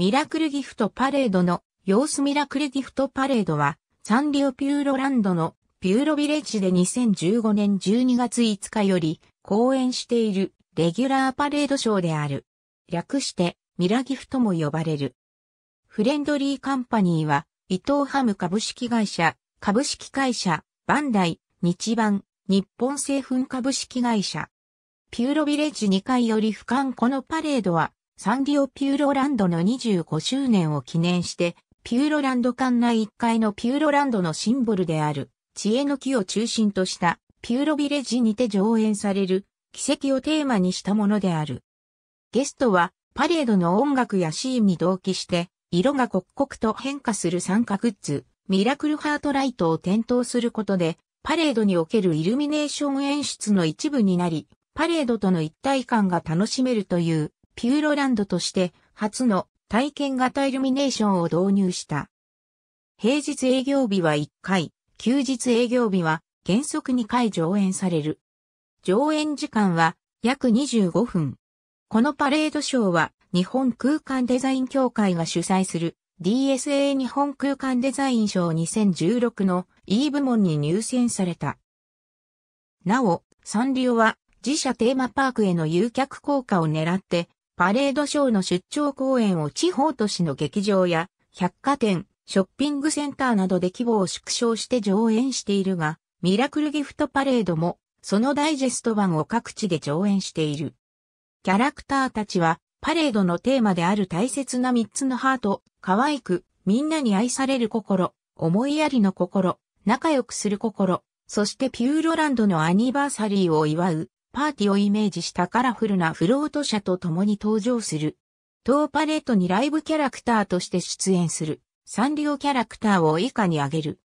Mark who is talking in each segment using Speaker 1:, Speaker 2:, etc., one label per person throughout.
Speaker 1: ミラクルギフトパレードの様子ミラクルギフトパレードは、サンリオピューロランドのピューロビレッジで2015年12月5日より公演しているレギュラーパレードショーである。略してミラギフトも呼ばれる。フレンドリーカンパニーは、伊藤ハム株式会社、株式会社、バンダイ、日版、日本製粉株式会社。ピューロビレッジ2階より俯瞰このパレードは、サンリオピューロランドの25周年を記念して、ピューロランド館内1階のピューロランドのシンボルである、知恵の木を中心としたピューロビレッジにて上演される、奇跡をテーマにしたものである。ゲストは、パレードの音楽やシーンに同期して、色が刻々と変化する参加グッズ、ミラクルハートライトを点灯することで、パレードにおけるイルミネーション演出の一部になり、パレードとの一体感が楽しめるというピューロランドとして初の体験型イルミネーションを導入した。平日営業日は1回、休日営業日は原則2回上演される。上演時間は約25分。このパレードショーは日本空間デザイン協会が主催する DSA 日本空間デザイン賞2016の E 部門に入選された。なお、サンリオは自社テーマパークへの誘客効果を狙ってパレードショーの出張公演を地方都市の劇場や百貨店、ショッピングセンターなどで規模を縮小して上演しているが、ミラクルギフトパレードもそのダイジェスト版を各地で上演している。キャラクターたちはパレードのテーマである大切な3つのハート、可愛く、みんなに愛される心、思いやりの心、仲良くする心、そしてピューロランドのアニバーサリーを祝うパーティーをイメージしたカラフルなフロート車と共に登場する。当パレットにライブキャラクターとして出演するサンリオキャラクターを以下に挙げる。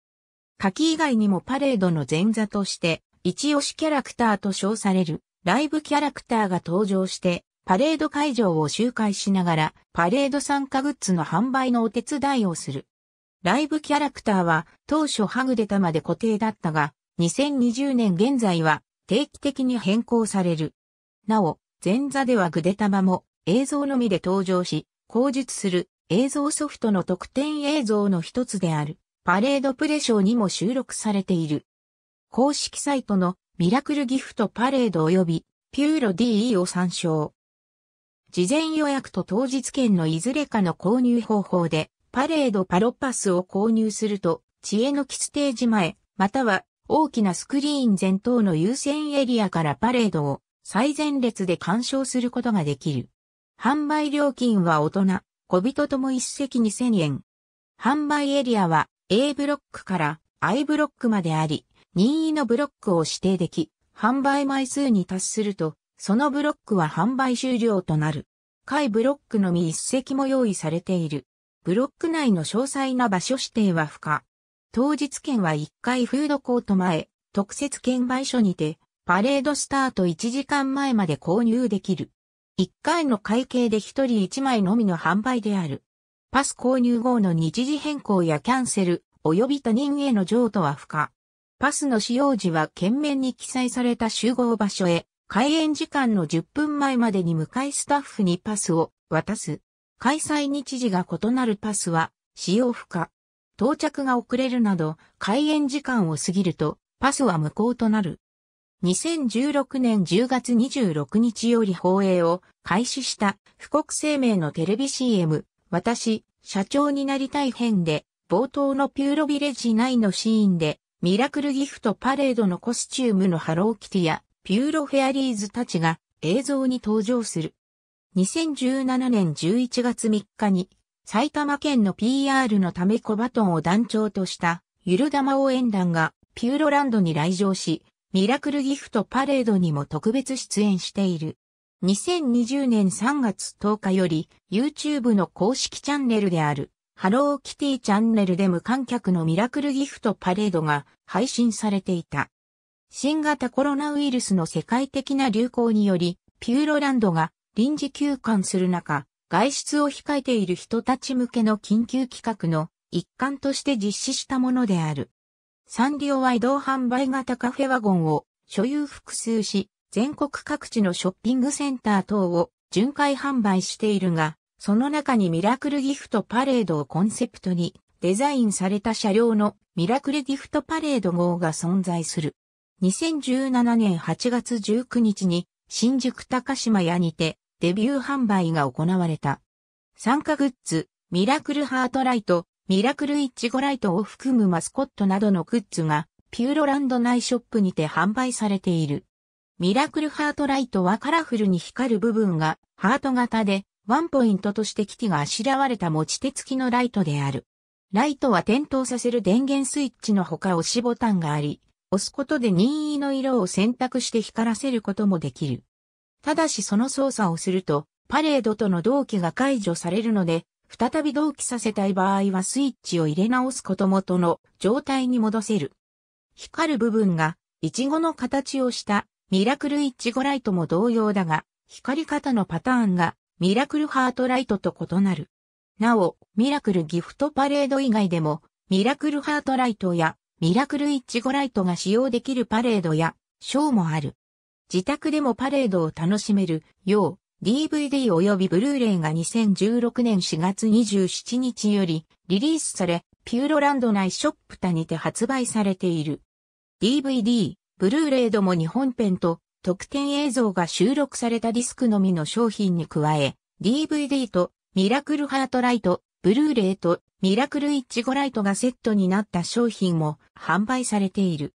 Speaker 1: 柿以外にもパレードの前座として一押しキャラクターと称されるライブキャラクターが登場してパレード会場を周回しながらパレード参加グッズの販売のお手伝いをする。ライブキャラクターは当初ハグデタまで固定だったが、2020年現在は定期的に変更される。なお、前座ではグデタマも映像のみで登場し、口述する映像ソフトの特典映像の一つであるパレードプレショーにも収録されている。公式サイトのミラクルギフトパレード及びピューロ DE を参照。事前予約と当日券のいずれかの購入方法でパレードパロパスを購入すると、知恵の木ステージ前、または大きなスクリーン前頭の優先エリアからパレードを最前列で鑑賞することができる。販売料金は大人、小人とも一席2000円。販売エリアは A ブロックから I ブロックまであり、任意のブロックを指定でき、販売枚数に達すると、そのブロックは販売終了となる。下ブロックのみ一席も用意されている。ブロック内の詳細な場所指定は不可。当日券は1階フードコート前、特設券売所にて、パレードスタート1時間前まで購入できる。1回の会計で1人1枚のみの販売である。パス購入後の日時変更やキャンセル、及び他人への譲渡は不可。パスの使用時は懸面に記載された集合場所へ、開園時間の10分前までに向かいスタッフにパスを渡す。開催日時が異なるパスは使用不可。到着が遅れるなど、開園時間を過ぎると、パスは無効となる。2016年10月26日より放映を開始した富国生命のテレビ CM、私、社長になりたい編で、冒頭のピューロビレッジ内のシーンで、ミラクルギフトパレードのコスチュームのハローキティや、ピューロフェアリーズたちが映像に登場する。2017年11月3日に埼玉県の PR のため小バトンを団長としたゆる玉応援団がピューロランドに来場し、ミラクルギフトパレードにも特別出演している。2020年3月10日より YouTube の公式チャンネルであるハローキティチャンネルで無観客のミラクルギフトパレードが配信されていた。新型コロナウイルスの世界的な流行によりピューロランドが臨時休館する中、外出を控えている人たち向けの緊急企画の一環として実施したものである。サンリオは移動販売型カフェワゴンを所有複数し、全国各地のショッピングセンター等を巡回販売しているが、その中にミラクルギフトパレードをコンセプトにデザインされた車両のミラクルギフトパレード号が存在する。2017年8月19日に新宿高島屋にてデビュー販売が行われた。参加グッズ、ミラクルハートライト、ミラクルイッチゴライトを含むマスコットなどのグッズが、ピューロランド内ショップにて販売されている。ミラクルハートライトはカラフルに光る部分がハート型で、ワンポイントとして機器があしらわれた持ち手付きのライトである。ライトは点灯させる電源スイッチのほか押しボタンがあり、押すことで任意の色を選択して光らせることもできる。ただしその操作をすると、パレードとの同期が解除されるので、再び同期させたい場合はスイッチを入れ直すこととの状態に戻せる。光る部分が、イチゴの形をしたミラクルイチゴライトも同様だが、光り方のパターンがミラクルハートライトと異なる。なお、ミラクルギフトパレード以外でも、ミラクルハートライトやミラクルイチゴライトが使用できるパレードやショーもある。自宅でもパレードを楽しめるよう DVD 及びブルーレイが2016年4月27日よりリリースされ、ピューロランド内ショップ他にて発売されている。DVD、ブルーレイども日本編と特典映像が収録されたディスクのみの商品に加え、DVD とミラクルハートライト、ブルーレイとミラクルイッチゴライトがセットになった商品も販売されている。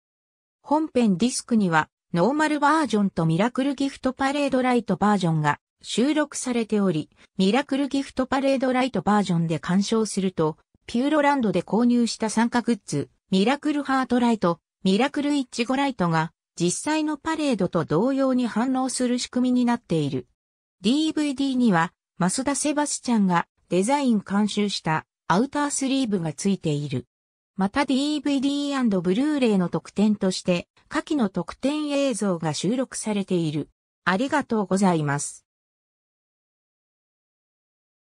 Speaker 1: 本編ディスクにはノーマルバージョンとミラクルギフトパレードライトバージョンが収録されており、ミラクルギフトパレードライトバージョンで鑑賞すると、ピューロランドで購入した参加グッズ、ミラクルハートライト、ミラクルイッチゴライトが実際のパレードと同様に反応する仕組みになっている。DVD には、マスダ・セバスチャンがデザイン監修したアウタースリーブがついている。また DVD& ブルーレイの特典として、下記の特典映像が収録されている。ありがとうございます。